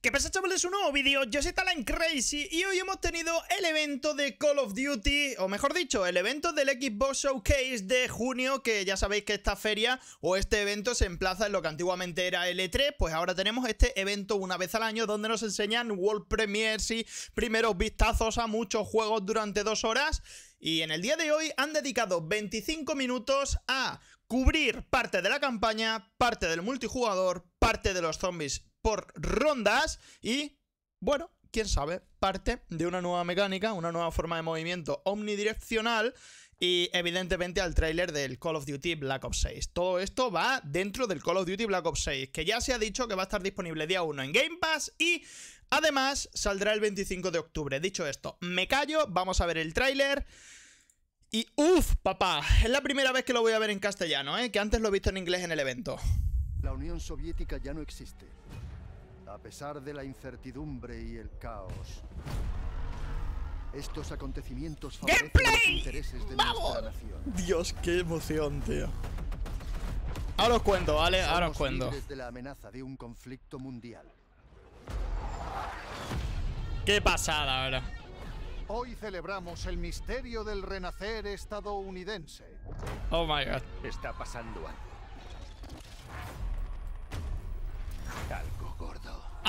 ¿Qué pasa chavales? Un nuevo vídeo, yo soy Talan Crazy y hoy hemos tenido el evento de Call of Duty, o mejor dicho, el evento del Xbox Showcase de junio, que ya sabéis que esta feria o este evento se emplaza en lo que antiguamente era L3, e pues ahora tenemos este evento una vez al año donde nos enseñan World Premiers y primeros vistazos a muchos juegos durante dos horas y en el día de hoy han dedicado 25 minutos a cubrir parte de la campaña, parte del multijugador, parte de los zombies por rondas y, bueno, quién sabe, parte de una nueva mecánica, una nueva forma de movimiento omnidireccional y evidentemente al tráiler del Call of Duty Black Ops 6. Todo esto va dentro del Call of Duty Black Ops 6, que ya se ha dicho que va a estar disponible día 1 en Game Pass y además saldrá el 25 de octubre. Dicho esto, me callo, vamos a ver el tráiler. Y uff, papá, es la primera vez que lo voy a ver en castellano, ¿eh? que antes lo he visto en inglés en el evento. La Unión Soviética ya no existe a pesar de la incertidumbre y el caos. Estos acontecimientos favorecen los intereses de nuestra nación. Dios, qué emoción, tío. Ahora os cuento, ¿vale? Ahora os cuento. Desde la amenaza de un conflicto mundial. Qué pasada ahora. Hoy celebramos el misterio del renacer estadounidense. Oh my god. Está pasando algo.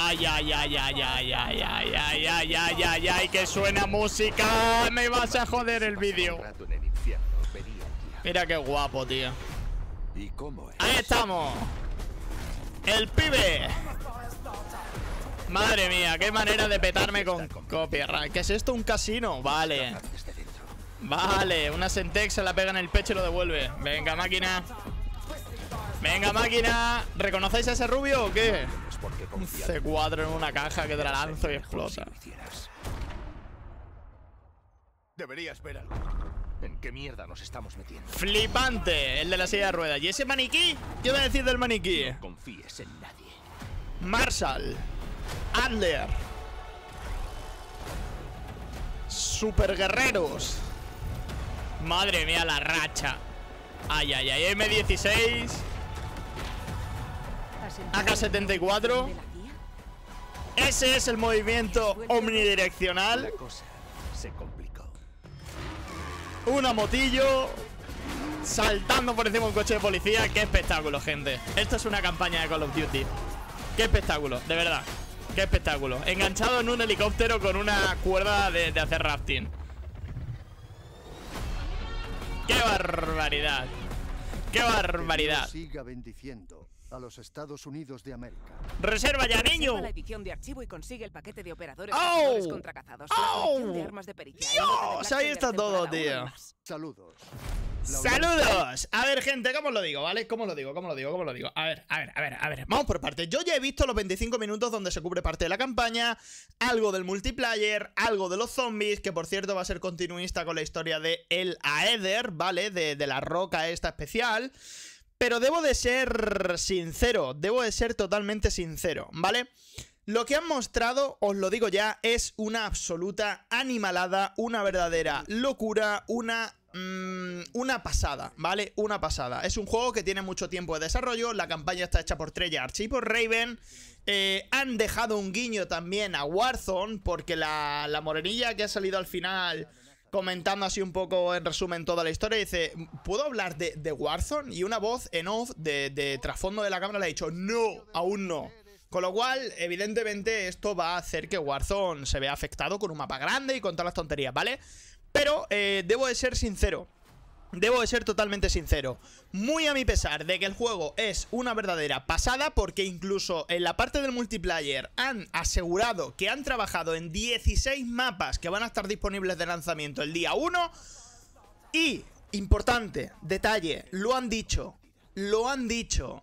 Ay, ay, ay, ay, ay, ay, ay, ay, ay, ay, ay, ay, que suena música. Me vas a joder el vídeo. Mira qué guapo, tío. Ahí estamos. El pibe. Madre mía, qué manera de petarme con copyright. ¿Qué es esto? ¿Un casino? Vale. Vale, una Sentex se la pega en el pecho y lo devuelve. Venga, máquina. Venga, máquina. ¿Reconocéis a ese rubio o qué? porque confía. en una caja que te la lanzo y explota. Deberías ver ¿En qué mierda nos estamos metiendo? Flipante, el de la silla de ruedas. ¿Y ese maniquí? ¿Qué va a decir del maniquí? en nadie. Marshall. Adler. Super guerreros. Madre mía, la racha. Ay, ay, ay, M16. AK-74. Ese es el movimiento omnidireccional. Una motillo saltando por encima un coche de policía. ¡Qué espectáculo, gente! Esto es una campaña de Call of Duty. ¡Qué espectáculo! De verdad. ¡Qué espectáculo! Enganchado en un helicóptero con una cuerda de, de hacer rafting. ¡Qué barbaridad! ¡Qué barbaridad! Siga bendiciendo a los Estados Unidos de América. ¡Reserva ya, niño! la edición de archivo y consigue el paquete de operadores ¡Oh! contra cazados. ¡Oh! ¡Dios! Ahí está todo, tío. Saludos. ¡Saludos! A ver, gente, ¿cómo lo digo, vale? ¿Cómo lo digo? ¿Cómo lo digo? ¿Cómo lo digo? A ver, a ver, a ver, a ver. Vamos por partes. Yo ya he visto los 25 minutos donde se cubre parte de la campaña, algo del multiplayer, algo de los zombies, que por cierto va a ser continuista con la historia de El Aether, ¿vale? de la roca esta especial. Pero debo de ser sincero, debo de ser totalmente sincero, ¿vale? Lo que han mostrado, os lo digo ya, es una absoluta animalada, una verdadera locura, una mm, una pasada, ¿vale? Una pasada. Es un juego que tiene mucho tiempo de desarrollo. La campaña está hecha por Treyarch y por Raven. Eh, han dejado un guiño también a Warzone. Porque la, la morenilla que ha salido al final comentando así un poco en resumen toda la historia. Dice, ¿puedo hablar de, Warzone? Y una voz en off de, trasfondo de la cámara le ha dicho, no, aún no. Con lo cual, evidentemente, esto va a hacer que Warzone se vea afectado con un mapa grande y con todas las tonterías, ¿vale? Pero eh, debo de ser sincero. Debo de ser totalmente sincero, muy a mi pesar de que el juego es una verdadera pasada porque incluso en la parte del multiplayer han asegurado que han trabajado en 16 mapas que van a estar disponibles de lanzamiento el día 1 y, importante, detalle, lo han dicho, lo han dicho,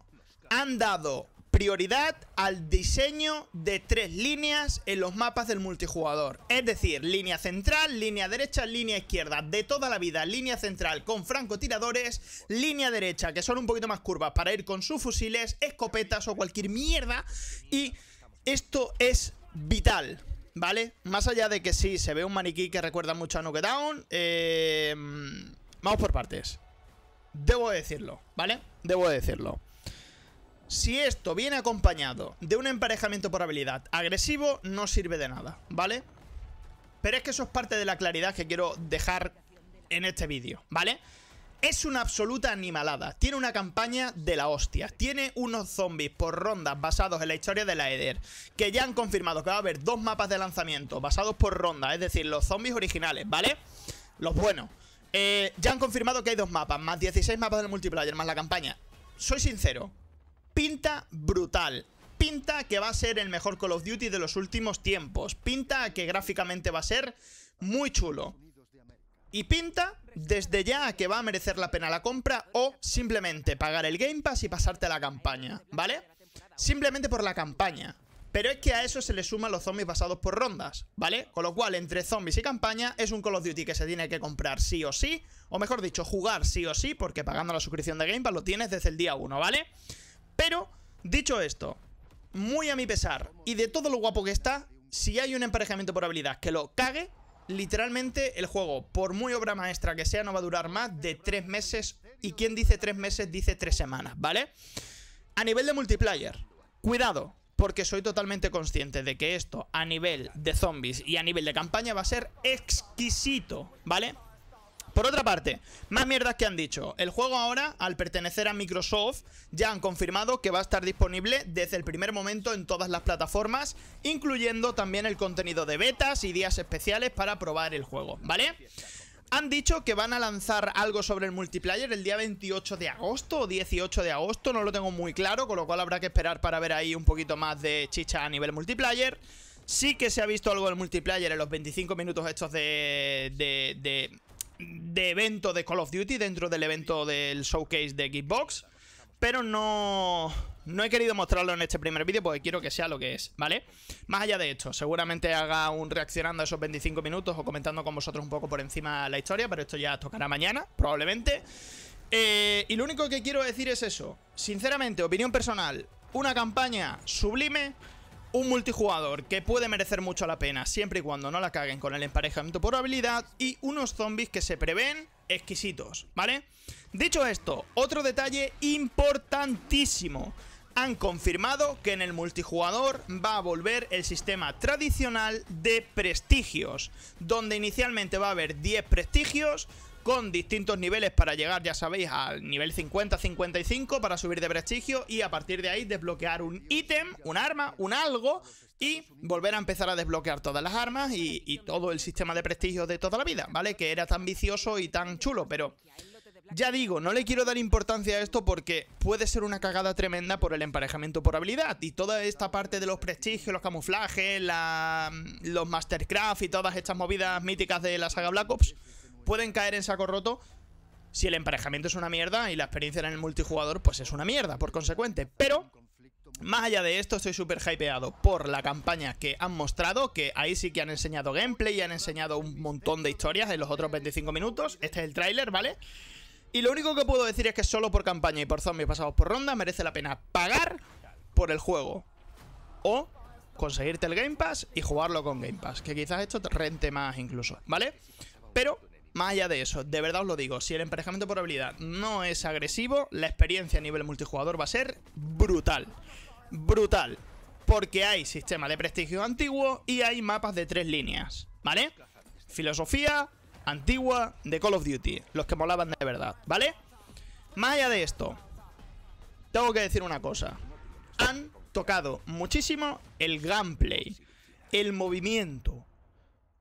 han dado prioridad al diseño de tres líneas en los mapas del multijugador. Es decir, línea central, línea derecha, línea izquierda, de toda la vida, línea central con francotiradores, línea derecha, que son un poquito más curvas para ir con sus fusiles, escopetas o cualquier mierda. Y esto es vital. ¿Vale? Más allá de que sí, se ve un maniquí que recuerda mucho a Knockdown. Eh, vamos por partes. Debo decirlo, ¿vale? Debo decirlo. Si esto viene acompañado de un emparejamiento por habilidad agresivo, no sirve de nada, ¿vale? Pero es que eso es parte de la claridad que quiero dejar en este vídeo, ¿vale? Es una absoluta animalada, tiene una campaña de la hostia, tiene unos zombies por rondas basados en la historia de la Eder, que ya han confirmado que va a haber dos mapas de lanzamiento basados por ronda, es decir, los zombies originales, ¿vale? Los buenos. Eh, ya han confirmado que hay dos mapas, más 16 mapas del multiplayer, más la campaña. Soy sincero, Pinta brutal. Pinta que va a ser el mejor Call of Duty de los últimos tiempos. Pinta que gráficamente va a ser muy chulo. Y pinta desde ya que va a merecer la pena la compra o simplemente pagar el Game Pass y pasarte a la campaña, ¿vale? Simplemente por la campaña. Pero es que a eso se le suman los zombies basados por rondas, ¿vale? Con lo cual, entre zombies y campaña, es un Call of Duty que se tiene que comprar sí o sí, o mejor dicho, jugar sí o sí, porque pagando la suscripción de Game Pass lo tienes desde el día 1, ¿vale? Pero, dicho esto, muy a mi pesar y de todo lo guapo que está, si hay un emparejamiento por habilidad que lo cague, literalmente el juego, por muy obra maestra que sea, no va a durar más de tres meses. Y quien dice tres meses, dice tres semanas, ¿vale? A nivel de multiplayer, cuidado, porque soy totalmente consciente de que esto a nivel de zombies y a nivel de campaña va a ser exquisito, ¿vale? Por otra parte, más mierdas que han dicho. El juego ahora, al pertenecer a Microsoft, ya han confirmado que va a estar disponible desde el primer momento en todas las plataformas, incluyendo también el contenido de betas y días especiales para probar el juego, ¿vale? Han dicho que van a lanzar algo sobre el multiplayer el día 28 de agosto o 18 de agosto, no lo tengo muy claro, con lo cual habrá que esperar para ver ahí un poquito más de chicha a nivel multiplayer. Sí que se ha visto algo del multiplayer en los 25 minutos estos de, de de evento de Call of Duty dentro del evento del showcase de Geekbox Pero no, no he querido mostrarlo en este primer vídeo porque quiero que sea lo que es, ¿vale? Más allá de esto, seguramente haga un reaccionando a esos 25 minutos o comentando con vosotros un poco por encima la historia, pero esto ya tocará mañana, probablemente. Eh, y lo único que quiero decir es eso. Sinceramente, opinión personal, una campaña sublime un multijugador que puede merecer mucho la pena siempre y cuando no la caguen con el emparejamiento por habilidad y unos zombies que se prevén exquisitos, ¿vale? Dicho esto, otro detalle importantísimo. Han confirmado que en el multijugador va a volver el sistema tradicional de prestigios, donde inicialmente va a haber 10 prestigios, con distintos niveles para llegar, ya sabéis, al nivel 50-55 para subir de prestigio y a partir de ahí desbloquear un ítem, un arma, un algo y volver a empezar a desbloquear todas las armas y, todo el sistema de prestigio de toda la vida, ¿vale? Que era tan vicioso y tan chulo, pero... Ya digo, no le quiero dar importancia a esto porque puede ser una cagada tremenda por el emparejamiento por habilidad y toda esta parte de los prestigios, los camuflajes, los mastercraft y todas estas movidas míticas de la saga Black Ops pueden caer en saco roto si el emparejamiento es una mierda y la experiencia en el multijugador pues es una mierda, por consecuente. Pero, más allá de esto, estoy súper hypeado por la campaña que han mostrado, que ahí sí que han enseñado gameplay y han enseñado un montón de historias en los otros 25 minutos. Este es el tráiler, ¿vale? Y lo único que puedo decir es que solo por campaña y por zombies pasados por ronda merece la pena pagar por el juego. O conseguirte el Game Pass y jugarlo con Game Pass, que quizás esto te rente más incluso, ¿vale? Pero más allá de eso, de verdad os lo digo, si el emparejamiento por habilidad no es agresivo, la experiencia a nivel multijugador va a ser brutal. Brutal. Porque hay sistema de prestigio antiguo y hay mapas de tres líneas, ¿vale? Filosofía antigua de Call of Duty, los que molaban de verdad, ¿vale? Más allá de esto, tengo que decir una cosa. Han tocado muchísimo el gameplay, el movimiento,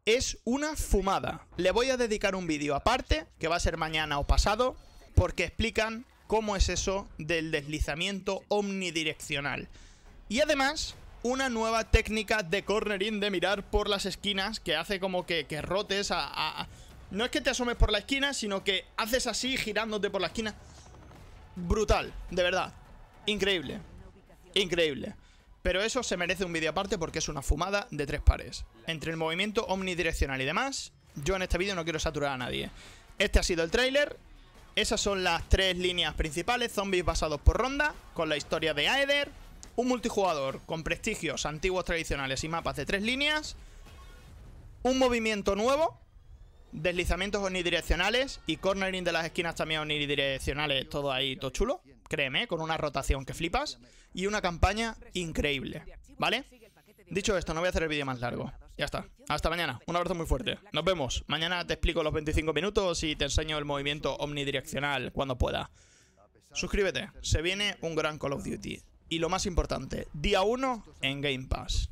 es una fumada. Le voy a dedicar un vídeo aparte, que va a ser mañana o pasado, porque explican cómo es eso del deslizamiento omnidireccional. Y además, una nueva técnica de cornering de mirar por las esquinas que hace como que, rotes a... No es que te asomes por la esquina, sino que haces así girándote por la esquina. Brutal, de verdad. Increíble. Increíble. Pero eso se merece un vídeo aparte porque es una fumada de tres pares. Entre el movimiento omnidireccional y demás, yo en este vídeo no quiero saturar a nadie. Este ha sido el tráiler. Esas son las tres líneas principales, zombies basados por ronda, con la historia de Aether, un multijugador con prestigios antiguos tradicionales y mapas de tres líneas, un movimiento nuevo, deslizamientos omnidireccionales y cornering de las esquinas también omnidireccionales, todo ahí, todo chulo, créeme, con una rotación que flipas y una campaña increíble, ¿vale? Dicho esto, no voy a hacer el vídeo más largo. Ya está. Hasta mañana. Un abrazo muy fuerte. Nos vemos. Mañana te explico los 25 minutos y te enseño el movimiento omnidireccional cuando pueda. Suscríbete. Se viene un gran Call of Duty. Y lo más importante, día 1 en Game Pass.